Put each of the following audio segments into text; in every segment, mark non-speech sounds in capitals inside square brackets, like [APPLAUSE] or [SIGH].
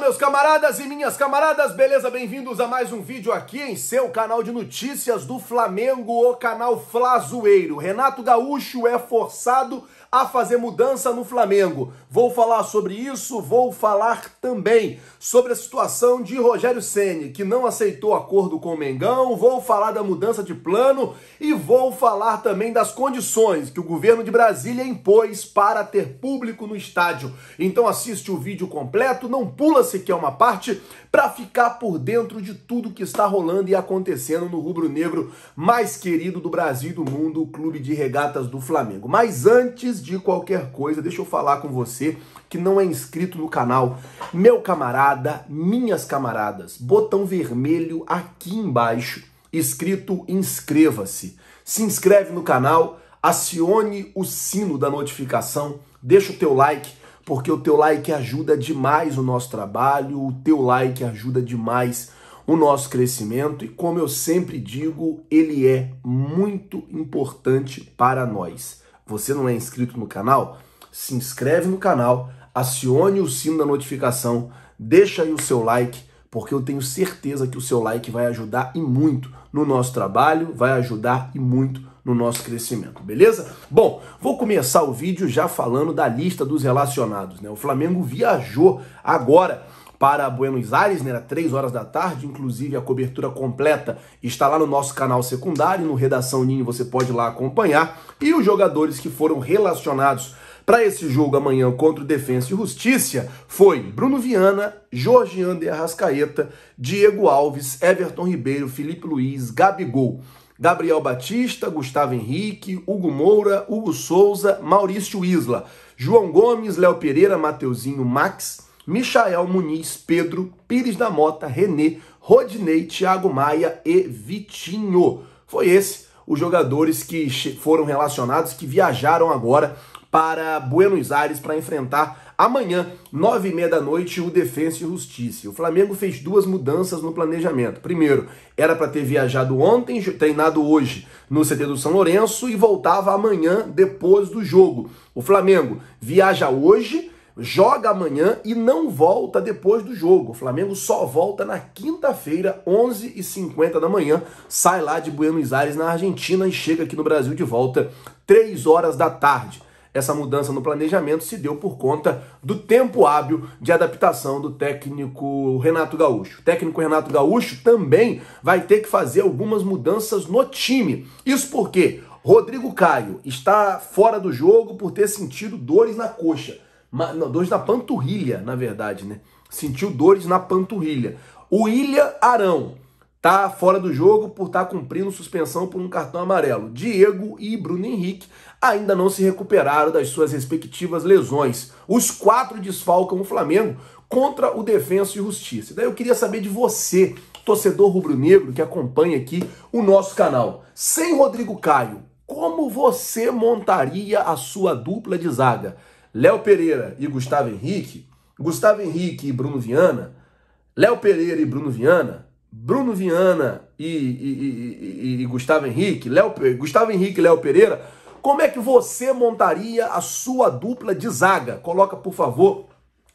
meus camaradas e minhas camaradas, beleza? Bem-vindos a mais um vídeo aqui em seu canal de notícias do Flamengo, o canal Flazueiro Renato Gaúcho é forçado a fazer mudança no Flamengo. Vou falar sobre isso, vou falar também sobre a situação de Rogério Ceni, que não aceitou acordo com o Mengão, vou falar da mudança de plano e vou falar também das condições que o governo de Brasília impôs para ter público no estádio. Então assiste o vídeo completo, não pula sequer uma parte, para ficar por dentro de tudo que está rolando e acontecendo no rubro-negro mais querido do Brasil e do mundo, o Clube de Regatas do Flamengo. Mas antes de qualquer coisa, deixa eu falar com você que não é inscrito no canal. Meu camarada, minhas camaradas, botão vermelho aqui embaixo, escrito inscreva-se. Se inscreve no canal, acione o sino da notificação, deixa o teu like porque o teu like ajuda demais o nosso trabalho, o teu like ajuda demais o nosso crescimento e, como eu sempre digo, ele é muito importante para nós. Você não é inscrito no canal? Se inscreve no canal, acione o sino da notificação, deixa aí o seu like, porque eu tenho certeza que o seu like vai ajudar e muito no nosso trabalho, vai ajudar e muito no nosso crescimento, beleza? Bom, vou começar o vídeo já falando da lista dos relacionados, né? O Flamengo viajou agora para Buenos Aires, né, era 3 horas da tarde, inclusive a cobertura completa está lá no nosso canal secundário, no Redação Ninho você pode lá acompanhar, e os jogadores que foram relacionados para esse jogo amanhã contra o Defensa e Justiça foi Bruno Viana, Jorge Ander Arrascaeta, Diego Alves, Everton Ribeiro, Felipe Luiz, Gabigol. Gabriel Batista, Gustavo Henrique, Hugo Moura, Hugo Souza, Maurício Isla, João Gomes, Léo Pereira, Mateuzinho Max, Michael Muniz, Pedro, Pires da Mota, René, Rodinei, Thiago Maia e Vitinho. Foi esse os jogadores que foram relacionados, que viajaram agora para Buenos Aires para enfrentar Amanhã, nove e meia da noite, o Defensa e Justiça. O Flamengo fez duas mudanças no planejamento. Primeiro, era para ter viajado ontem, treinado hoje no CT do São Lourenço e voltava amanhã depois do jogo. O Flamengo viaja hoje, joga amanhã e não volta depois do jogo. O Flamengo só volta na quinta-feira, 11h50 da manhã, sai lá de Buenos Aires, na Argentina, e chega aqui no Brasil de volta, três horas da tarde. Essa mudança no planejamento se deu por conta do tempo hábil de adaptação do técnico Renato Gaúcho. O técnico Renato Gaúcho também vai ter que fazer algumas mudanças no time. Isso porque Rodrigo Caio está fora do jogo por ter sentido dores na coxa. Não, dores na panturrilha, na verdade, né? Sentiu dores na panturrilha. O Arão tá fora do jogo por estar tá cumprindo suspensão por um cartão amarelo. Diego e Bruno Henrique ainda não se recuperaram das suas respectivas lesões. Os quatro desfalcam o Flamengo contra o Defensa e Justiça. Daí eu queria saber de você, torcedor rubro-negro que acompanha aqui o nosso canal. Sem Rodrigo Caio, como você montaria a sua dupla de zaga? Léo Pereira e Gustavo Henrique? Gustavo Henrique e Bruno Viana? Léo Pereira e Bruno Viana? Bruno Viana e, e, e, e Gustavo Henrique, Léo, Gustavo Henrique e Léo Pereira, como é que você montaria a sua dupla de zaga? Coloca, por favor,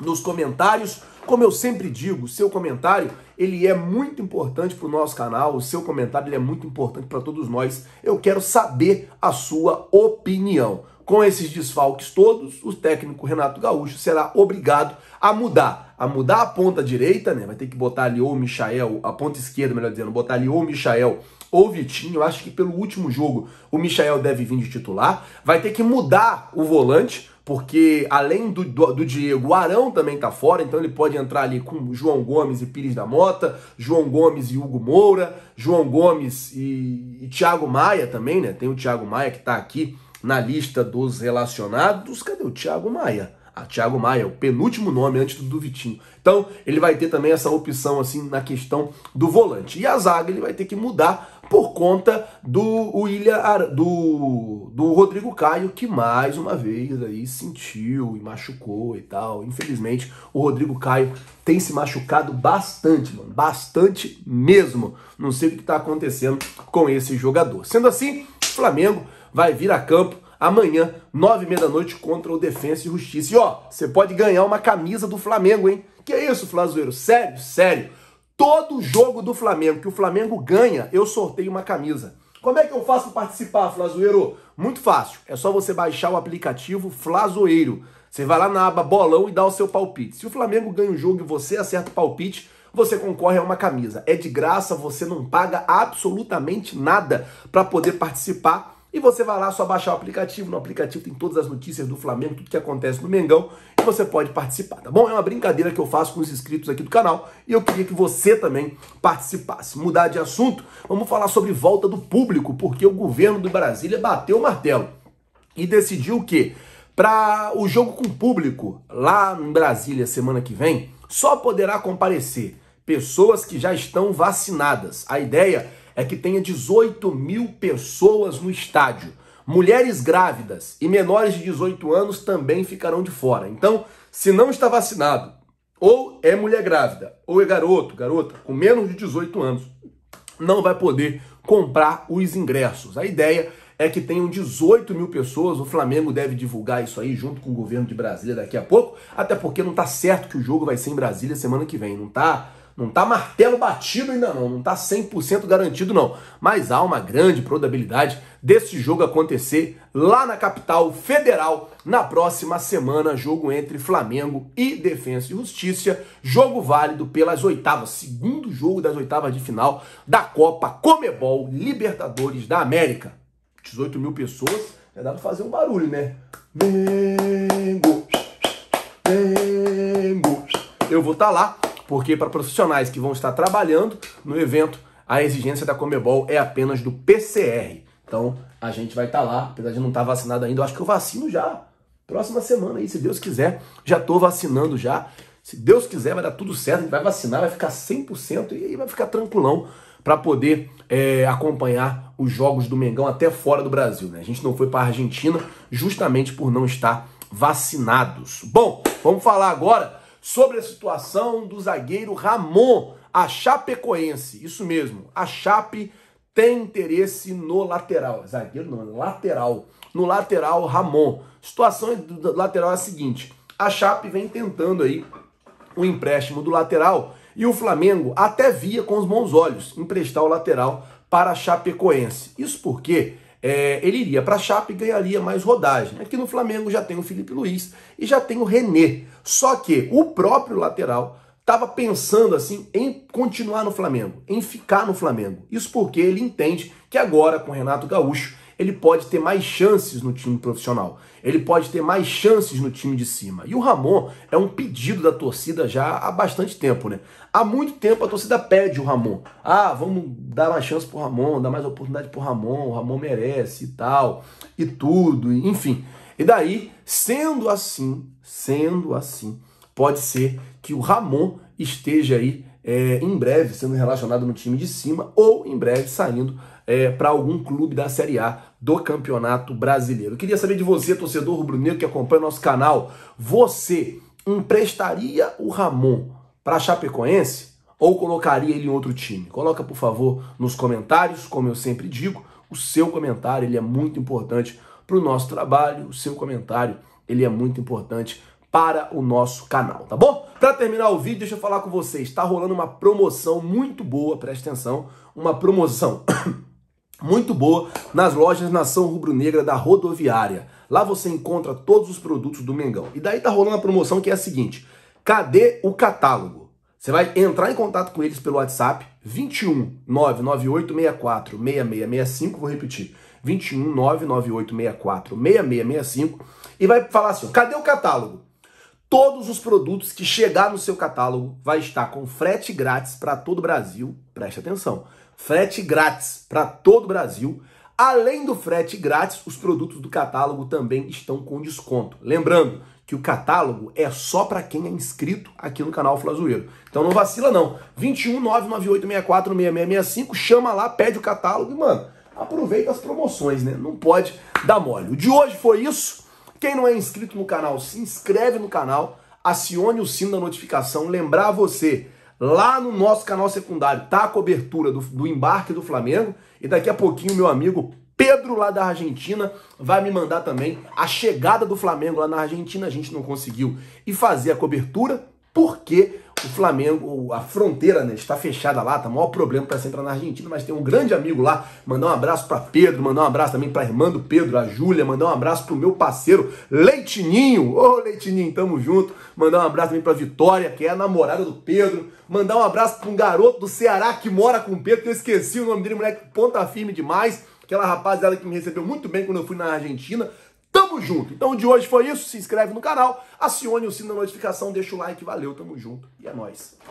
nos comentários. Como eu sempre digo, o seu comentário ele é muito importante para o nosso canal, o seu comentário ele é muito importante para todos nós. Eu quero saber a sua opinião com esses desfalques todos, o técnico Renato Gaúcho será obrigado a mudar. A mudar a ponta direita, né? Vai ter que botar ali ou o Michael, a ponta esquerda, melhor dizendo, botar ali ou o Michael ou o Vitinho. Eu acho que pelo último jogo o Michael deve vir de titular. Vai ter que mudar o volante, porque além do, do, do, Diego, o Arão também tá fora, então ele pode entrar ali com João Gomes e Pires da Mota, João Gomes e Hugo Moura, João Gomes e, e Thiago Maia também, né? Tem o Thiago Maia que tá aqui na lista dos relacionados. Cadê o Thiago Maia? Ah, Thiago Maia, é o penúltimo nome antes do, do Vitinho. Então, ele vai ter também essa opção assim na questão do volante. E a zaga ele vai ter que mudar por conta do William, do, do Rodrigo Caio, que mais uma vez aí sentiu e machucou e tal. Infelizmente, o Rodrigo Caio tem se machucado bastante, mano, bastante mesmo. Não sei o que está acontecendo com esse jogador. Sendo assim, Flamengo vai vir a campo amanhã, nove e meia da noite, contra o Defensa e Justiça. E ó, você pode ganhar uma camisa do Flamengo, hein? Que é isso, Flazoeiro? Sério, sério. Todo jogo do Flamengo que o Flamengo ganha, eu sorteio uma camisa. Como é que eu faço para participar, Flazoeiro? Muito fácil. É só você baixar o aplicativo Flazoeiro. Você vai lá na aba Bolão e dá o seu palpite. Se o Flamengo ganha o jogo e você acerta o palpite, você concorre a uma camisa. É de graça, você não paga absolutamente nada para poder participar e você vai lá só baixar o aplicativo. No aplicativo tem todas as notícias do Flamengo, tudo que acontece no Mengão. E você pode participar, tá bom? É uma brincadeira que eu faço com os inscritos aqui do canal. E eu queria que você também participasse. Mudar de assunto, vamos falar sobre volta do público, porque o governo do Brasília bateu o martelo e decidiu que para o jogo com público lá em Brasília semana que vem, só poderá comparecer pessoas que já estão vacinadas. A ideia é que tenha 18 mil pessoas no estádio. Mulheres grávidas e menores de 18 anos também ficarão de fora. Então, se não está vacinado, ou é mulher grávida, ou é garoto, garota, com menos de 18 anos, não vai poder comprar os ingressos. A ideia é que tenham 18 mil pessoas. O Flamengo deve divulgar isso aí junto com o governo de Brasília daqui a pouco, até porque não está certo que o jogo vai ser em Brasília semana que vem, não está não está martelo batido ainda não, não está 100% garantido não. Mas há uma grande probabilidade desse jogo acontecer lá na capital federal na próxima semana, jogo entre Flamengo e Defensa e Justiça, jogo válido pelas oitavas, segundo jogo das oitavas de final da Copa Comebol Libertadores da América. 18 mil pessoas, é dado fazer um barulho, né? Mengo, Mengo. Eu vou estar tá lá porque para profissionais que vão estar trabalhando no evento, a exigência da Comebol é apenas do PCR. Então a gente vai estar tá lá, apesar de não estar tá vacinado ainda, eu acho que eu vacino já. Próxima semana aí, se Deus quiser, já estou vacinando já. Se Deus quiser, vai dar tudo certo, a gente vai vacinar, vai ficar 100% e aí vai ficar tranquilão para poder é, acompanhar os jogos do Mengão até fora do Brasil. Né? A gente não foi para a Argentina justamente por não estar vacinados. Bom, vamos falar agora sobre a situação do zagueiro Ramon, a Chapecoense. Isso mesmo, a Chape tem interesse no lateral. Zagueiro não, lateral. No lateral Ramon. Situação é do lateral é a seguinte: a Chape vem tentando aí o empréstimo do lateral e o Flamengo até via com os bons olhos emprestar o lateral para a Chapecoense. Isso porque é, ele iria para a Chape e ganharia mais rodagem. Aqui no Flamengo já tem o Felipe Luiz e já tem o René. Só que o próprio lateral estava pensando assim em continuar no Flamengo, em ficar no Flamengo. Isso porque ele entende que agora com Renato Gaúcho ele pode ter mais chances no time profissional, ele pode ter mais chances no time de cima. E o Ramon é um pedido da torcida já há bastante tempo, né? Há muito tempo a torcida pede o Ramon. Ah, vamos dar mais chance pro Ramon, dar mais oportunidade pro Ramon, o Ramon merece e tal, e tudo, enfim. E daí, sendo assim, sendo assim, pode ser que o Ramon esteja aí é, em breve sendo relacionado no time de cima ou em breve saindo é, para algum clube da Série A do Campeonato Brasileiro. Eu queria saber de você, torcedor rubro-negro que acompanha o nosso canal, você emprestaria o Ramon para Chapecoense ou colocaria ele em outro time? Coloca, por favor, nos comentários, como eu sempre digo, o seu comentário, ele é muito importante para o nosso trabalho, o seu comentário, ele é muito importante para o nosso canal, tá bom? Para terminar o vídeo, deixa eu falar com vocês, está rolando uma promoção muito boa, presta atenção, uma promoção [COUGHS] muito boa nas lojas Nação Rubro-Negra da Rodoviária. Lá você encontra todos os produtos do Mengão. E daí tá rolando a promoção que é a seguinte: cadê o catálogo? Você vai entrar em contato com eles pelo WhatsApp 21 99864 6665, vou repetir. 21 99864 6665 e vai falar assim: "Cadê o catálogo?" Todos os produtos que chegar no seu catálogo vai estar com frete grátis para todo o Brasil. Preste atenção frete grátis para todo o Brasil. Além do frete grátis, os produtos do catálogo também estão com desconto. Lembrando que o catálogo é só para quem é inscrito aqui no canal Flazueiro. Então não vacila não. 21 998646665, chama lá, pede o catálogo e, mano, aproveita as promoções, né? Não pode dar mole. O de hoje foi isso. Quem não é inscrito no canal, se inscreve no canal, acione o sino da notificação. Lembrar você Lá no nosso canal secundário tá a cobertura do, do embarque do Flamengo. E daqui a pouquinho, meu amigo Pedro, lá da Argentina, vai me mandar também a chegada do Flamengo lá na Argentina. A gente não conseguiu e fazer a cobertura, porque o Flamengo, a fronteira né, está fechada lá, tá o maior problema para você entrar na Argentina, mas tem um grande amigo lá, mandar um abraço para Pedro, mandar um abraço também para a irmã do Pedro, a Júlia, mandar um abraço para o meu parceiro Leitinho, ô Leitinho, tamo junto, mandar um abraço também para Vitória, que é a namorada do Pedro, mandar um abraço para um garoto do Ceará que mora com o Pedro, que eu esqueci o nome dele, moleque ponta firme demais, aquela rapaziada que me recebeu muito bem quando eu fui na Argentina, Tamo junto. Então de hoje foi isso. Se inscreve no canal, acione o sino da notificação, deixa o like. Valeu, tamo junto. E é nóis.